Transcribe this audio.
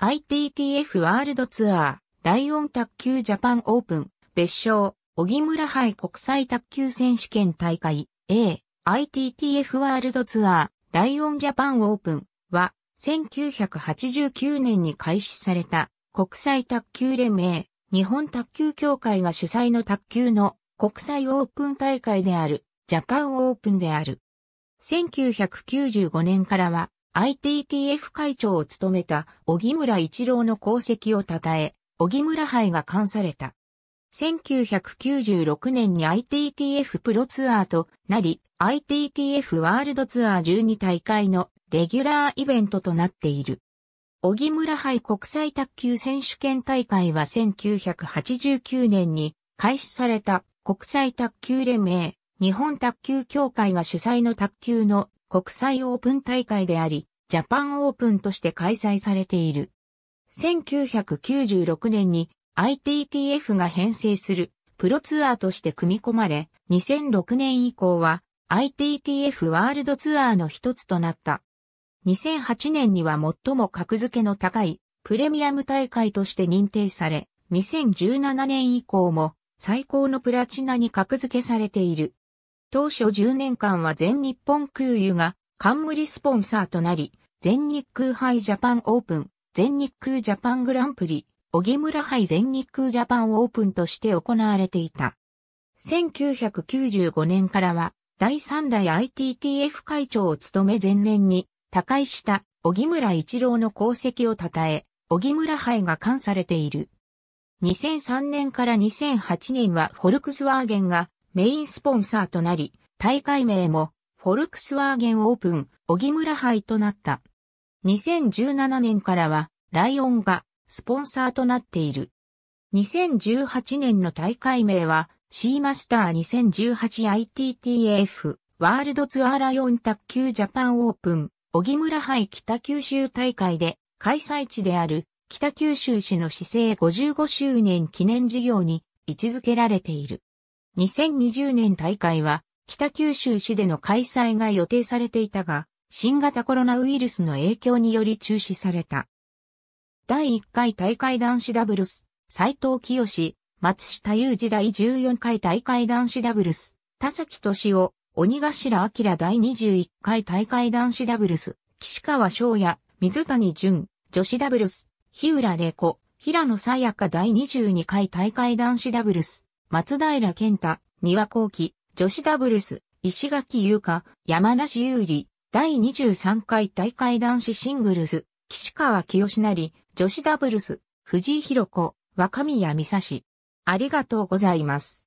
ITTF ワールドツアー、ライオン卓球ジャパンオープン、別称、小木村杯国際卓球選手権大会 A、ITTF ワールドツアー、ライオンジャパンオープンは、1989年に開始された国際卓球連盟、日本卓球協会が主催の卓球の国際オープン大会である、ジャパンオープンである。1995年からは、ITTF 会長を務めた小木村一郎の功績を称え、小木村杯が冠された。1996年に ITTF プロツアーとなり、ITTF ワールドツアー12大会のレギュラーイベントとなっている。小木村杯国際卓球選手権大会は1989年に開始された国際卓球連盟、日本卓球協会が主催の卓球の国際オープン大会であり、ジャパンオープンとして開催されている。1996年に ITTF が編成するプロツアーとして組み込まれ、2006年以降は ITTF ワールドツアーの一つとなった。2008年には最も格付けの高いプレミアム大会として認定され、2017年以降も最高のプラチナに格付けされている。当初10年間は全日本空輸が冠スポンサーとなり、全日空杯ジャパンオープン、全日空ジャパングランプリ、小木村杯全日空ジャパンオープンとして行われていた。1995年からは、第3代 ITTF 会長を務め前年に、他界した小木村一郎の功績を称え、小木村杯が冠されている。2003年から2008年はフォルクスワーゲンがメインスポンサーとなり、大会名もフォルクスワーゲンオープン、小木村杯となった。2017年からは、ライオンがスポンサーとなっている。2018年の大会名は、シーマスター 2018ITTF ワールドツアーライオン卓球ジャパンオープン、小木村杯北九州大会で、開催地である北九州市の市政55周年記念事業に位置づけられている。2020年大会は北九州市での開催が予定されていたが、新型コロナウイルスの影響により中止された。第1回大会男子ダブルス、斉藤清、松下雄二第14回大会男子ダブルス、田崎敏夫、鬼頭明第21回大会男子ダブルス、岸川翔也、水谷淳、女子ダブルス、日浦玲子、平野さやか第22回大会男子ダブルス、松平健太、庭光幸喜、女子ダブルス、石垣優香、山梨優里、第23回大会男子シングルス、岸川清成、女子ダブルス、藤井博子、若宮美佐氏。ありがとうございます。